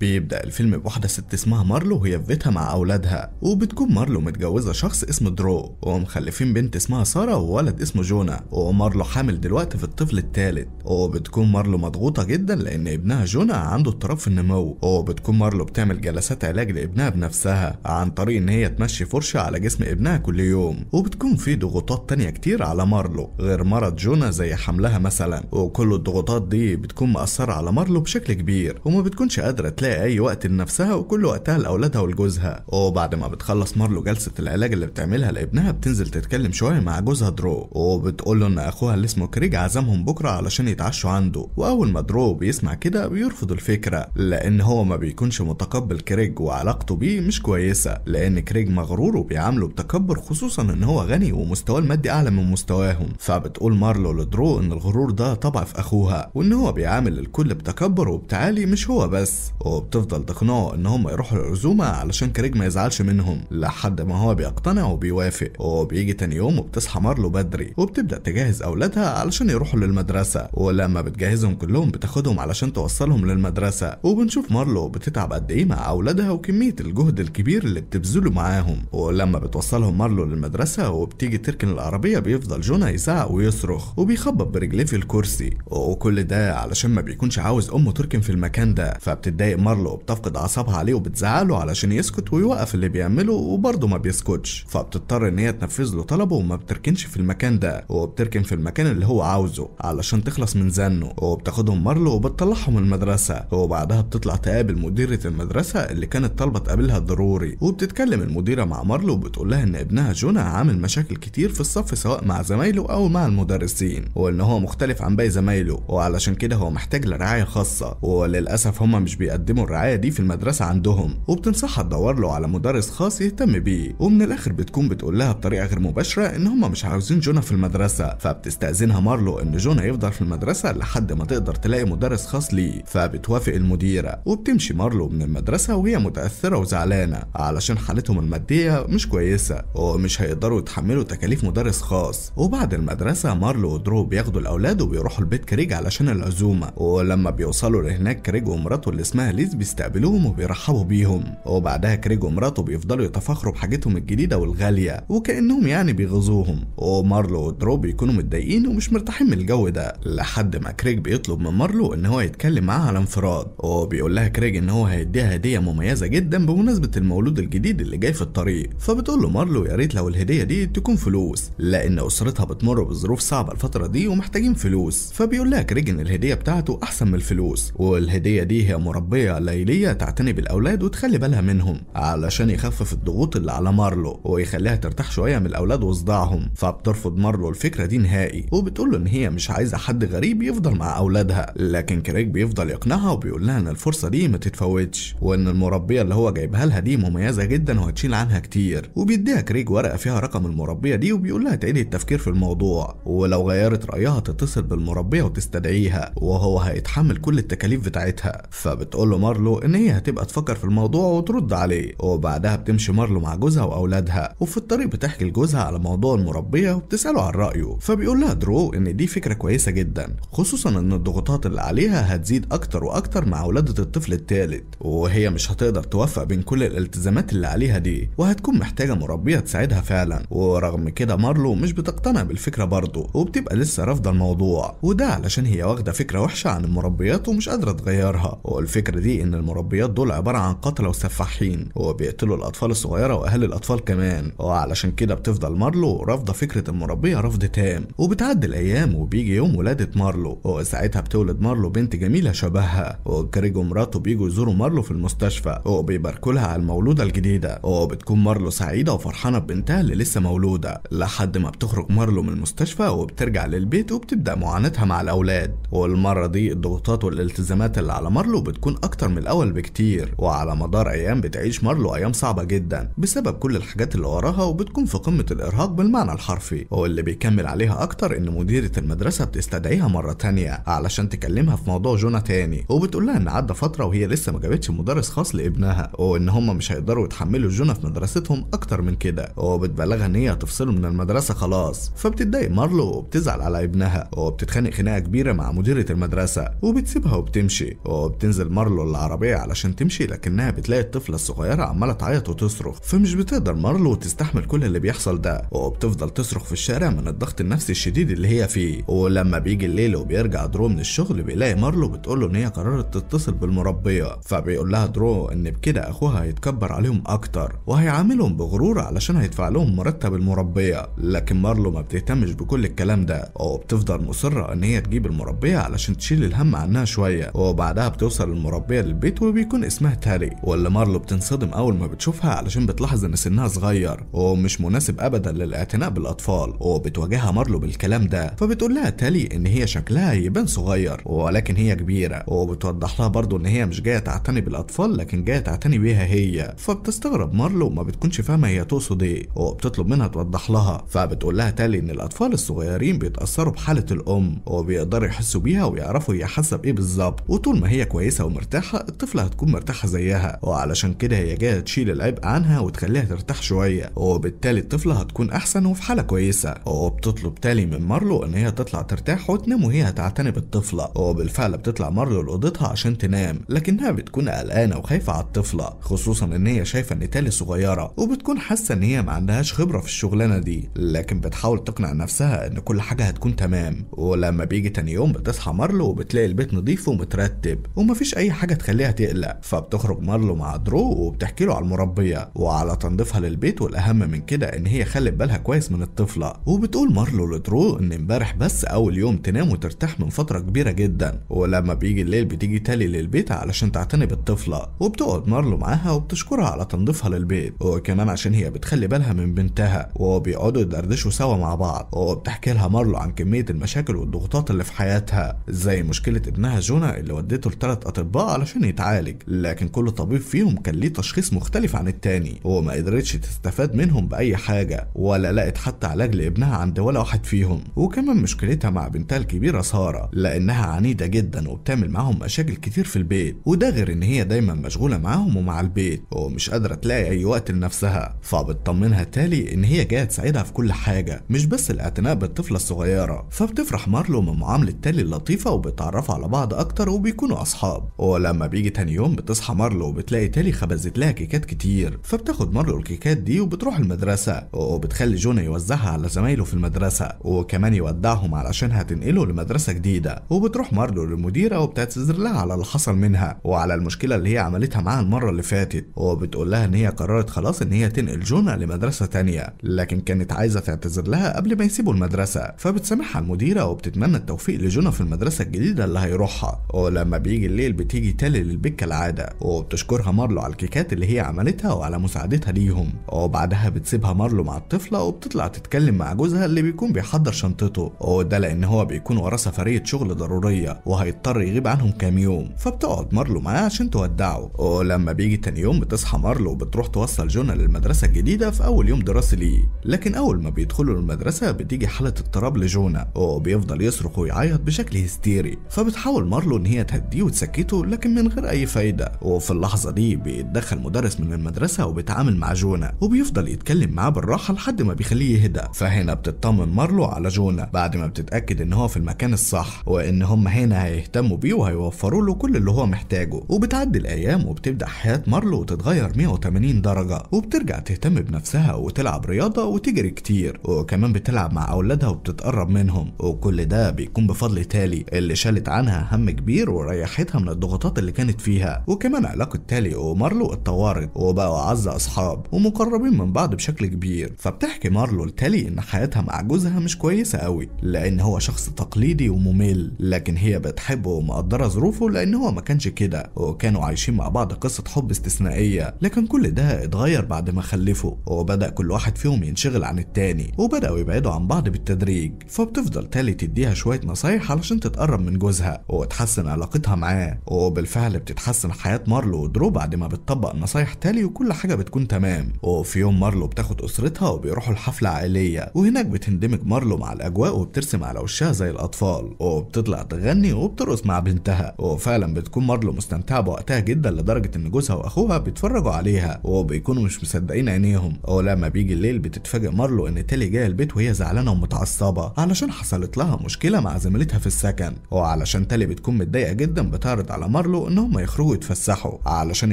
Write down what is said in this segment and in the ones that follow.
بيبدأ الفيلم بواحدة ست اسمها مارلو وهي في بيتها مع أولادها وبتكون مارلو متجوزة شخص اسمه درو ومخلفين بنت اسمها سارة وولد اسمه جونا ومارلو حامل دلوقتي في الطفل الثالث وبتكون مارلو مضغوطة جدا لأن ابنها جونا عنده اضطراب في النمو وبتكون مارلو بتعمل جلسات علاج لابنها بنفسها عن طريق إن هي تمشي فرشة على جسم ابنها كل يوم وبتكون في ضغوطات تانية كتير على مارلو غير مرض جونا زي حملها مثلا وكل الضغوطات دي بتكون مأثرة على مارلو بشكل كبير وما بتكونش قادرة تلاقي اي وقت لنفسها وكل وقتها لأولادها ولجوزها وبعد ما بتخلص مارلو جلسة العلاج اللي بتعملها لابنها بتنزل تتكلم شوية مع جوزها درو وبتقول له إن أخوها اللي اسمه كريج عزمهم بكرة علشان يتعشوا عنده وأول ما درو بيسمع كده بيرفض الفكرة لأن هو ما بيكونش متقبل كريج وعلاقته بيه مش كويسة لأن كريج مغرور وبيعامله بتكبر خصوصا إن هو غني ومستواه المادي أعلى من مستواهم فبتقول مارلو لدرو إن الغرور ده طبع في أخوها وإن هو بيعامل الكل بتكبر وبتعالي مش هو بس وبتفضل تقنعه ان هم يروحوا العزومه علشان كريج ما يزعلش منهم لحد ما هو بيقتنع وبيوافق وبيجي تاني يوم وبتصحى مارلو بدري وبتبدا تجهز اولادها علشان يروحوا للمدرسه ولما بتجهزهم كلهم بتاخدهم علشان توصلهم للمدرسه وبنشوف مارلو بتتعب قد ايه مع اولادها وكميه الجهد الكبير اللي بتبذله معاهم ولما بتوصلهم مارلو للمدرسه وبتيجي تركن العربيه بيفضل جونا يزعق ويصرخ وبيخبط برجليه في الكرسي وكل ده علشان ما بيكونش عاوز امه تركن في المكان ده فبتتضايق مارلو بتفقد أعصابها عليه وبتزعله علشان يسكت ويوقف اللي بيعمله وبرضه ما بيسكتش فبتضطر إن هي تنفذ له طلبه وما بتركنش في المكان ده وبتركن في المكان اللي هو عاوزه علشان تخلص من زنه وبتاخدهم مارلو وبتطلعهم المدرسة وبعدها بتطلع تقابل مديرة المدرسة اللي كانت طالبة تقابلها ضروري وبتتكلم المديرة مع مارلو وبتقول لها إن ابنها جونا عامل مشاكل كتير في الصف سواء مع زمايله أو مع المدرسين وإن هو مختلف عن باقي زمايله وعلشان كده هو محتاج لرعاية خاصة وللأسف هما مش بيقدموا اسمه الرعاية دي في المدرسة عندهم وبتنصحها تدور له على مدرس خاص يهتم بيه ومن الآخر بتكون بتقول لها بطريقة غير مباشرة إن هم مش عاوزين جونا في المدرسة فبتستأذنها مارلو إن جونا يفضل في المدرسة لحد ما تقدر تلاقي مدرس خاص ليه فبتوافق المديرة وبتمشي مارلو من المدرسة وهي متأثرة وزعلانة علشان حالتهم المادية مش كويسة ومش هيقدروا يتحملوا تكاليف مدرس خاص وبعد المدرسة مارلو ودرو بياخدوا الأولاد وبيروحوا البيت كريج علشان العزومة ولما بيوصلوا لهناك كريج ومراته اللي اسمها الإنجليز بيستقبلوهم وبيرحبوا بيهم وبعدها كريج ومراته بيفضلوا يتفاخروا بحاجتهم الجديدة والغالية وكأنهم يعني بيغيظوهم ومارلو ودرو بيكونوا متضايقين ومش مرتاحين من الجو ده لحد ما كريج بيطلب من مارلو إن هو يتكلم معاها على انفراد وبيقول لها كريج إن هو هيديها هدية مميزة جدا بمناسبة المولود الجديد اللي جاي في الطريق فبتقول له مارلو يا ريت لو الهدية دي تكون فلوس لأن أسرتها بتمر بظروف صعبة الفترة دي ومحتاجين فلوس فبيقول لها كريج إن الهدية بتاعته أحسن من الفلوس والهدية دي هي مربية الرعاية الليلية تعتني بالأولاد وتخلي بالها منهم علشان يخفف الضغوط اللي على مارلو ويخليها ترتاح شوية من الأولاد وصداعهم فبترفض مارلو الفكرة دي نهائي وبتقول له إن هي مش عايزة حد غريب يفضل مع أولادها لكن كريك بيفضل يقنعها وبيقول لها إن الفرصة دي ما تتفوتش وإن المربية اللي هو جايبها لها دي مميزة جدا وهتشيل عنها كتير وبيديها كريك ورقة فيها رقم المربية دي وبيقول لها تعيد التفكير في الموضوع ولو غيرت رأيها تتصل بالمربية وتستدعيها وهو هيتحمل كل التكاليف بتاعتها فبتقول له مارلو ان هي هتبقى تفكر في الموضوع وترد عليه وبعدها بتمشي مارلو مع جوزها واولادها وفي الطريق بتحكي لجوزها على موضوع المربيه وبتساله عن رايه فبيقول لها درو ان دي فكره كويسه جدا خصوصا ان الضغوطات اللي عليها هتزيد اكتر واكتر مع ولاده الطفل الثالث وهي مش هتقدر توفق بين كل الالتزامات اللي عليها دي وهتكون محتاجه مربيه تساعدها فعلا ورغم كده مارلو مش بتقتنع بالفكره برضه وبتبقى لسه رافضه الموضوع وده علشان هي واخده فكره وحشه عن المربيات ومش قادره تغيرها والفكره دي دي ان المربيات دول عباره عن قتله وسفاحين وبيقتلوا الاطفال الصغيره واهالي الاطفال كمان وعلشان كده بتفضل مارلو رافضه فكره المربيه رفض تام وبتعدي الايام وبيجي يوم ولاده مارلو وساعتها بتولد مارلو بنت جميله شبهها وكريج ومراته بيجوا يزوروا مارلو في المستشفى وبيباركوا لها على المولوده الجديده وبتكون مارلو سعيده وفرحانه ببنتها اللي لسه مولوده لحد ما بتخرج مارلو من المستشفى وبترجع للبيت وبتبدا معاناتها مع الاولاد والمره دي الضغوطات والالتزامات اللي على مارلو بتكون اكتر أكتر من الأول بكتير وعلى مدار أيام بتعيش مارلو أيام صعبة جدا بسبب كل الحاجات اللي وراها وبتكون في قمة الإرهاق بالمعنى الحرفي واللي بيكمل عليها أكتر إن مديرة المدرسة بتستدعيها مرة تانية علشان تكلمها في موضوع جونا تاني وبتقول لها إن عدى فترة وهي لسه ما جابتش مدرس خاص لابنها وإن هم مش هيقدروا يتحملوا جونا في مدرستهم أكتر من كده وبتبلغها إن هي هتفصله من المدرسة خلاص فبتتضايق مارلو وبتزعل على ابنها وبتتخانق خناقة كبيرة مع مديرة المدرسة وبتسيبها وبتمشي وبتنزل مارلو العربية علشان تمشي لكنها بتلاقي الطفلة الصغيرة عمالة تعيط وتصرخ فمش بتقدر مارلو تستحمل كل اللي بيحصل ده وبتفضل تصرخ في الشارع من الضغط النفسي الشديد اللي هي فيه ولما بيجي الليل وبيرجع درو من الشغل بيلاقي مارلو بتقوله ان هي قررت تتصل بالمربية فبيقول لها درو ان بكده اخوها هيتكبر عليهم اكتر وهيعاملهم بغرور علشان هيدفع لهم مرتب المربية لكن مارلو ما بتهتمش بكل الكلام ده وبتفضل مصرة ان هي تجيب المربية علشان تشيل الهم عنها شوية وبعدها بتوصل المربية صغير للبيت وبيكون اسمها تاري واللي مارلو بتنصدم أول ما بتشوفها علشان بتلاحظ إن سنها صغير ومش مناسب أبدا للاعتناء بالأطفال وبتواجهها مارلو بالكلام ده فبتقول لها تالي إن هي شكلها يبان صغير ولكن هي كبيرة وبتوضح لها برضو إن هي مش جاية تعتني بالأطفال لكن جاية تعتني بيها هي فبتستغرب مارلو وما بتكونش فاهمة هي تقصد إيه وبتطلب منها توضح لها فبتقول لها تالي إن الأطفال الصغيرين بيتأثروا بحالة الأم وبيقدروا يحسوا بيها ويعرفوا هي حاسة بإيه بالظبط وطول ما هي كويسة ومرتاحة مرتاحة الطفلة هتكون مرتاحة زيها وعلشان كده هي جاية تشيل العبء عنها وتخليها ترتاح شوية وبالتالي الطفلة هتكون أحسن وفي حالة كويسة وبتطلب تالي من مارلو إن هي تطلع ترتاح وتنام وهي هتعتني بالطفلة وبالفعل بتطلع مارلو لأوضتها عشان تنام لكنها بتكون قلقانة وخايفة على الطفلة خصوصا إن هي شايفة إن تالي صغيرة وبتكون حاسة إن هي ما عندهاش خبرة في الشغلانة دي لكن بتحاول تقنع نفسها إن كل حاجة هتكون تمام ولما بيجي تاني يوم بتصحى مارلو وبتلاقي البيت نظيف ومترتب ومفيش أي حاجة تخليها تقلق فبتخرج مارلو مع درو وبتحكي له على المربيه وعلى تنظيفها للبيت والاهم من كده ان هي خلت بالها كويس من الطفله وبتقول مارلو لدرو ان امبارح بس اول يوم تنام وترتاح من فتره كبيره جدا ولما بيجي الليل بتيجي تالي للبيت علشان تعتني بالطفله وبتقعد مارلو معاها وبتشكرها على تنظيفها للبيت وكمان عشان هي بتخلي بالها من بنتها وبيقعدوا يدردشوا سوا مع بعض وبتحكي لها مارلو عن كميه المشاكل والضغوطات اللي في حياتها زي مشكله ابنها جونا اللي ودته لثلاث اطباء علشان يتعالج لكن كل طبيب فيهم كان ليه تشخيص مختلف عن التاني وما قدرتش تستفاد منهم بأي حاجة ولا لقت حتى علاج لابنها عند ولا واحد فيهم وكمان مشكلتها مع بنتها الكبيرة سارة لأنها عنيدة جدا وبتعمل معاهم مشاكل كتير في البيت وده غير إن هي دايما مشغولة معاهم ومع البيت ومش قادرة تلاقي أي وقت لنفسها فبتطمنها تالي إن هي جاية تساعدها في كل حاجة مش بس الاعتناء بالطفلة الصغيرة فبتفرح مارلو من معاملة تالي اللطيفة وبيتعرفوا على بعض أكتر وبيكونوا أصحاب ولا لما بيجي تاني يوم بتصحى مارلو وبتلاقي تالي خبزت لها كيكات كتير فبتاخد مارلو الكيكات دي وبتروح المدرسة وبتخلي جونا يوزعها على زمايله في المدرسة وكمان يودعهم علشان هتنقله لمدرسة جديدة وبتروح مارلو للمديرة وبتعتذر لها على اللي حصل منها وعلى المشكلة اللي هي عملتها معاها المرة اللي فاتت وبتقول لها ان هي قررت خلاص ان هي تنقل جونا لمدرسة تانية لكن كانت عايزة تعتذر لها قبل ما يسيبوا المدرسة فبتسامحها المديرة وبتتمنى التوفيق لجونا في المدرسة الجديدة اللي هيروحها ولما بيجي الليل بتيجي بيتلل للبيت كالعادة وبتشكرها مارلو على الكيكات اللي هي عملتها وعلى مساعدتها ليهم وبعدها بتسيبها مارلو مع الطفلة وبتطلع تتكلم مع جوزها اللي بيكون بيحضر شنطته وده لأن هو بيكون وراه سفرية شغل ضرورية وهيضطر يغيب عنهم كام يوم فبتقعد مارلو معاه عشان تودعه ولما بيجي تاني يوم بتصحى مارلو وبتروح توصل جونا للمدرسة الجديدة في أول يوم دراسي ليه لكن أول ما بيدخلوا المدرسة بتيجي حالة اضطراب لجونا وبيفضل يصرخ ويعيط بشكل هستيري فبتحاول مارلو إن هي تهديه وتسكته لكن لكن من غير أي فايدة وفي اللحظة دي بيتدخل مدرس من المدرسة وبيتعامل مع جونا وبيفضل يتكلم معاه بالراحة لحد ما بيخليه يهدى فهنا بتطمن مارلو على جونا بعد ما بتتأكد إن هو في المكان الصح وإن هم هنا هيهتموا بيه وهيوفروا له كل اللي هو محتاجه وبتعدي الأيام وبتبدأ حياة مارلو وتتغير 180 درجة وبترجع تهتم بنفسها وتلعب رياضة وتجري كتير وكمان بتلعب مع أولادها وبتتقرب منهم وكل ده بيكون بفضل تالي اللي شالت عنها هم كبير وريحتها من الضغوطات اللي كانت فيها وكمان علاقة تالي ومارلو اتطورت وبقوا أعز أصحاب ومقربين من بعض بشكل كبير فبتحكي مارلو لتالي إن حياتها مع جوزها مش كويسة قوي لأن هو شخص تقليدي وممل لكن هي بتحبه ومقدرة ظروفه لأن هو ما كانش كده وكانوا عايشين مع بعض قصة حب استثنائية لكن كل ده اتغير بعد ما خلفوا وبدأ كل واحد فيهم ينشغل عن التاني وبدأوا يبعدوا عن بعض بالتدريج فبتفضل تالي تديها شوية نصايح علشان تتقرب من جوزها وتحسن علاقتها معاه وبالفعل بالفعل بتتحسن حياة مارلو ودرو بعد ما بتطبق نصايح تالي وكل حاجة بتكون تمام وفي يوم مارلو بتاخد أسرتها وبيروحوا لحفلة عائلية وهناك بتندمج مارلو مع الأجواء وبترسم على وشها زي الأطفال وبتطلع تغني وبترقص مع بنتها وفعلا بتكون مارلو مستمتعة بوقتها جدا لدرجة إن جوزها وأخوها بيتفرجوا عليها وبيكونوا مش مصدقين عينيهم ولما بيجي الليل بتتفاجئ مارلو إن تالي جاية البيت وهي زعلانة ومتعصبة علشان حصلت لها مشكلة مع زميلتها في السكن وعلشان تالي بتكون متضايقة جدا بتعرض على مارلو قرروا انهم يخرجوا يتفسحوا علشان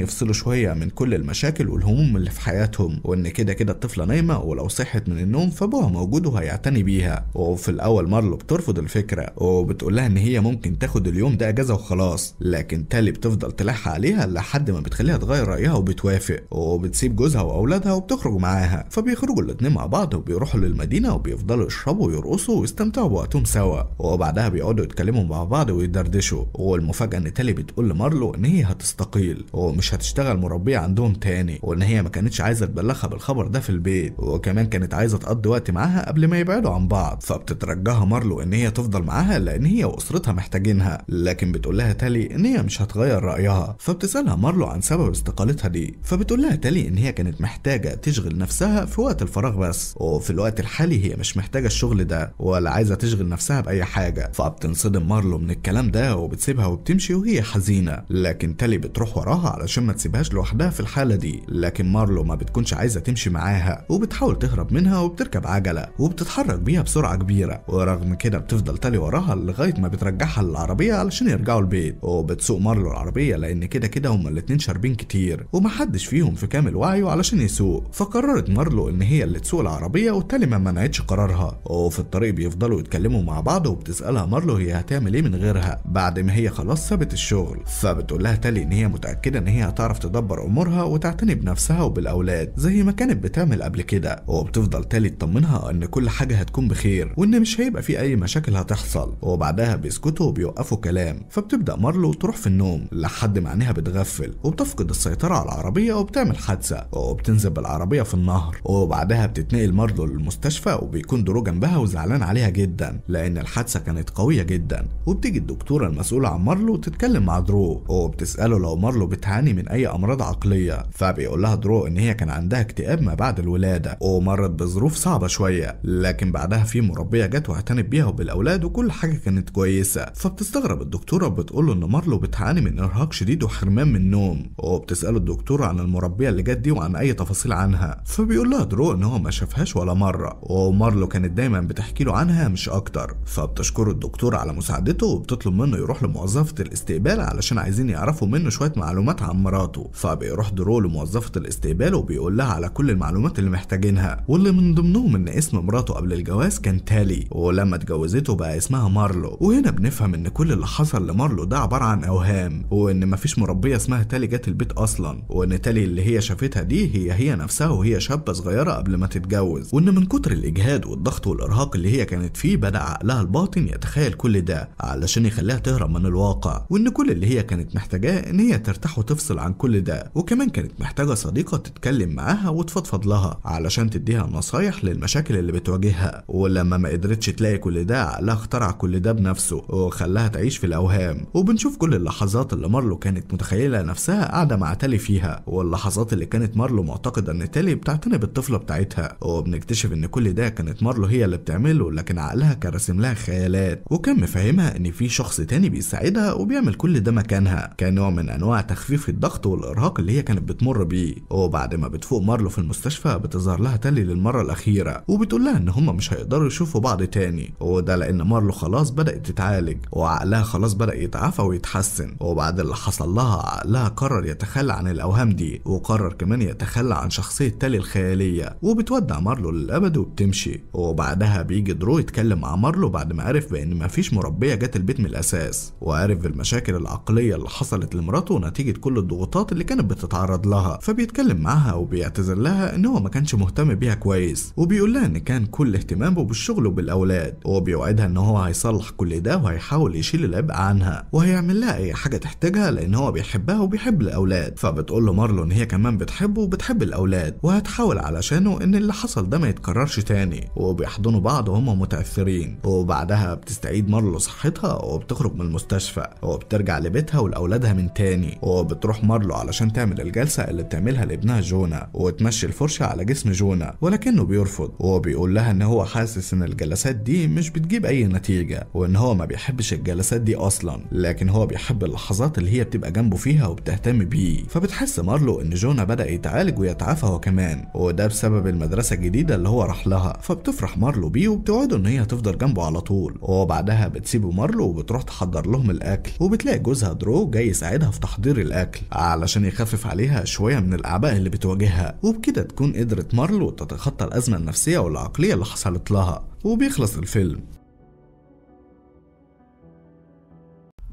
يفصلوا شويه من كل المشاكل والهموم اللي في حياتهم وان كده كده الطفله نايمه ولو صحت من النوم فابوها موجود وهيعتني بيها وفي الاول مارلو بترفض الفكره وبتقول لها ان هي ممكن تاخد اليوم ده اجازه وخلاص لكن تالي بتفضل تلح عليها لحد ما بتخليها تغير رايها وبتوافق وبتسيب جوزها واولادها وبتخرج معاها فبيخرجوا الاتنين مع بعض وبيروحوا للمدينه وبيفضلوا يشربوا ويرقصوا ويستمتعوا بوقتهم سوا وبعدها بيقعدوا يتكلموا مع بعض ويدردشوا والمفاجاه ان تالي بتقول مارلو ان هي هتستقيل ومش هتشتغل مربيه عندهم تاني وان هي ما كانتش عايزه تبلغها بالخبر ده في البيت وكمان كانت عايزه تقضي وقت معاها قبل ما يبعدوا عن بعض فبتترجاها مارلو ان هي تفضل معاها لان هي واسرتها محتاجينها لكن بتقول لها تالي ان هي مش هتغير رايها فبتسالها مارلو عن سبب استقالتها دي فبتقول لها تالي ان هي كانت محتاجه تشغل نفسها في وقت الفراغ بس وفي الوقت الحالي هي مش محتاجه الشغل ده ولا عايزه تشغل نفسها باي حاجه فبتنصدم مارلو من الكلام ده وبتسيبها وبتمشي وهي حزينه لينا لكن تالي بتروح وراها علشان ما تسيبهاش لوحدها في الحالة دي لكن مارلو ما بتكونش عايزة تمشي معاها وبتحاول تهرب منها وبتركب عجلة وبتتحرك بيها بسرعة كبيرة ورغم كده بتفضل تالي وراها لغاية ما بترجعها للعربية علشان يرجعوا البيت وبتسوق مارلو العربية لأن كده كده هما الاثنين شاربين كتير ومحدش فيهم في كامل وعيه علشان يسوق فقررت مارلو إن هي اللي تسوق العربية وتالي ما منعتش قرارها وفي الطريق بيفضلوا يتكلموا مع بعض وبتسألها مارلو هي هتعمل إيه من غيرها بعد ما هي خلاص سابت الشغل فبتقول لها تالي ان هي متاكده ان هي هتعرف تدبر امورها وتعتني بنفسها وبالاولاد زي ما كانت بتعمل قبل كده وبتفضل تالي تطمنها ان كل حاجه هتكون بخير وان مش هيبقى في اي مشاكل هتحصل وبعدها بيسكتوا وبيوقفوا كلام فبتبدا مارلو تروح في النوم لحد ما عينيها بتغفل وبتفقد السيطره على العربيه وبتعمل حادثه وبتنزل بالعربيه في النهر وبعدها بتتنقل مارلو للمستشفى وبيكون درو جنبها وزعلان عليها جدا لان الحادثه كانت قويه جدا وبتيجي الدكتوره المسؤوله عن مارلو تتكلم مع درو درو وبتسأله لو مارلو بتعاني من أي أمراض عقلية فبيقول لها درو إن هي كان عندها اكتئاب ما بعد الولادة ومرت بظروف صعبة شوية لكن بعدها في مربية جت واعتنت بيها وبالأولاد وكل حاجة كانت كويسة فبتستغرب الدكتورة وبتقول له إن مارلو بتعاني من إرهاق شديد وحرمان من النوم وبتسأله الدكتور عن المربية اللي جت دي وعن أي تفاصيل عنها فبيقول لها درو إن هو ما شافهاش ولا مرة ومارلو كانت دايما بتحكي له عنها مش أكتر فبتشكر الدكتور على مساعدته وبتطلب منه يروح لموظفة الاستقبال علشان علشان عايزين يعرفوا منه شويه معلومات عن مراته فبيروح دورو لموظفه الاستقبال وبيقول لها على كل المعلومات اللي محتاجينها واللي من ضمنهم ان اسم مراته قبل الجواز كان تالي ولما اتجوزته بقى اسمها مارلو وهنا بنفهم ان كل اللي حصل لمارلو ده عباره عن اوهام وان مفيش مربيه اسمها تالي جت البيت اصلا وان تالي اللي هي شافتها دي هي هي نفسها وهي شابه صغيره قبل ما تتجوز وان من كتر الاجهاد والضغط والارهاق اللي هي كانت فيه بدا عقلها الباطن يتخيل كل ده علشان يخليها تهرب من الواقع وان كل اللي هي كانت محتاجاه إن هي ترتاح وتفصل عن كل ده وكمان كانت محتاجة صديقة تتكلم معاها وتفضفض لها علشان تديها نصايح للمشاكل اللي بتواجهها ولما ما قدرتش تلاقي كل ده عقلها اخترع كل ده بنفسه وخلاها تعيش في الأوهام وبنشوف كل اللحظات اللي مارلو كانت متخيلة نفسها قاعدة مع تالي فيها واللحظات اللي كانت مارلو معتقدة إن تالي بتعتني بالطفلة بتاعتها وبنكتشف إن كل ده كانت مارلو هي اللي بتعمله لكن عقلها كان راسم لها خيالات وكان مفهمها إن في شخص تاني بيساعدها وبيعمل كل ده مكانها مكانها كنوع من أنواع تخفيف الضغط والإرهاق اللي هي كانت بتمر بيه وبعد ما بتفوق مارلو في المستشفى بتظهر لها تالي للمرة الأخيرة وبتقول لها إن هما مش هيقدروا يشوفوا بعض تاني وده لأن مارلو خلاص بدأت تتعالج وعقلها خلاص بدأ يتعافى ويتحسن وبعد اللي حصل لها عقلها قرر يتخلى عن الأوهام دي وقرر كمان يتخلى عن شخصية تالي الخيالية وبتودع مارلو للأبد وبتمشي وبعدها بيجي درو يتكلم مع مارلو بعد ما عرف بأن مفيش مربية جت البيت من الأساس وعرف بالمشاكل العقلية العقلية اللي حصلت لمراته نتيجة كل الضغوطات اللي كانت بتتعرض لها فبيتكلم معاها وبيعتذر لها ان هو ما كانش مهتم بيها كويس وبيقول لها ان كان كل اهتمامه بالشغل وبالاولاد وبيوعدها ان هو هيصلح كل ده وهيحاول يشيل العبء عنها وهيعمل لها اي حاجة تحتاجها لان هو بيحبها وبيحب الاولاد فبتقول له مارلو ان هي كمان بتحبه وبتحب الاولاد وهتحاول علشانه ان اللي حصل ده ما يتكررش تاني وبيحضنوا بعض وهم متأثرين وبعدها بتستعيد مارلو صحتها وبتخرج من المستشفى وبترجع لبيتها عيلتها ولأولادها من تاني وبتروح مارلو علشان تعمل الجلسة اللي بتعملها لابنها جونا وتمشي الفرشة على جسم جونا ولكنه بيرفض وبيقول لها إن هو حاسس إن الجلسات دي مش بتجيب أي نتيجة وإن هو ما بيحبش الجلسات دي أصلا لكن هو بيحب اللحظات اللي هي بتبقى جنبه فيها وبتهتم بيه فبتحس مارلو إن جونا بدأ يتعالج ويتعافى هو كمان وده بسبب المدرسة الجديدة اللي هو راح لها فبتفرح مارلو بيه وبتوعده إن هي هتفضل جنبه على طول وبعدها بتسيبه مارلو وبتروح تحضر لهم الأكل وبتلاقي جوزها ساعتها درو جاي يساعدها في تحضير الاكل علشان يخفف عليها شويه من الاعباء اللي بتواجهها وبكده تكون قدرت مارلو تتخطى الازمه النفسيه والعقليه اللي حصلت لها وبيخلص الفيلم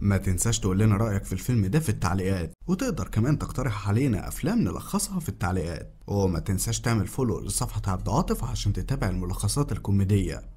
ما تنساش تقول لنا رأيك في الفيلم ده في التعليقات وتقدر كمان تقترح علينا أفلام نلخصها في التعليقات وما تنساش تعمل فولو لصفحة عبد عاطف عشان تتابع الملخصات الكوميدية